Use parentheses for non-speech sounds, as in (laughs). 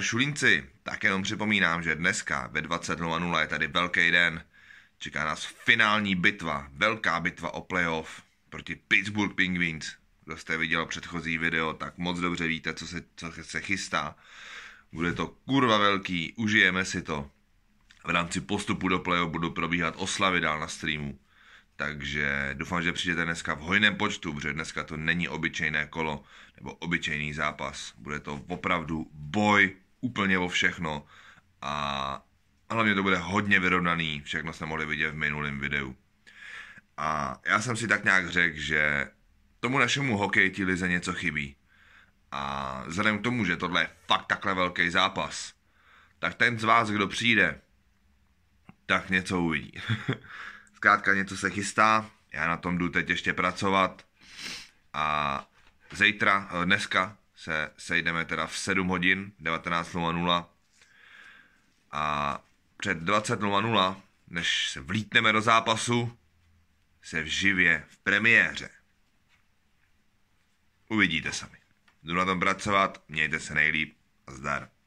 Šulínci, také vám připomínám, že dneska ve 20.00 je tady velký den. Čeká nás finální bitva, velká bitva o playoff proti Pittsburgh Penguins. Kdo jste viděl předchozí video, tak moc dobře víte, co se, co se chystá. Bude to kurva velký, užijeme si to. V rámci postupu do playoff budu probíhat oslavy dál na streamu takže doufám, že přijdete dneska v hojném počtu, protože dneska to není obyčejné kolo nebo obyčejný zápas. Bude to opravdu boj úplně o všechno a hlavně to bude hodně vyrovnaný, všechno jste mohli vidět v minulém videu. A já jsem si tak nějak řekl, že tomu našemu hokejti lize něco chybí. A vzhledem k tomu, že tohle je fakt takhle velký zápas, tak ten z vás, kdo přijde, tak něco uvidí. (laughs) zkrátka něco se chystá, já na tom jdu teď ještě pracovat a zítra, eh, dneska se sejdeme teda v 7 hodin 19.00 a před 20.00, než se vlítneme do zápasu, se v živě v premiéře. Uvidíte sami. Jdu na tom pracovat, mějte se nejlíp a zdar.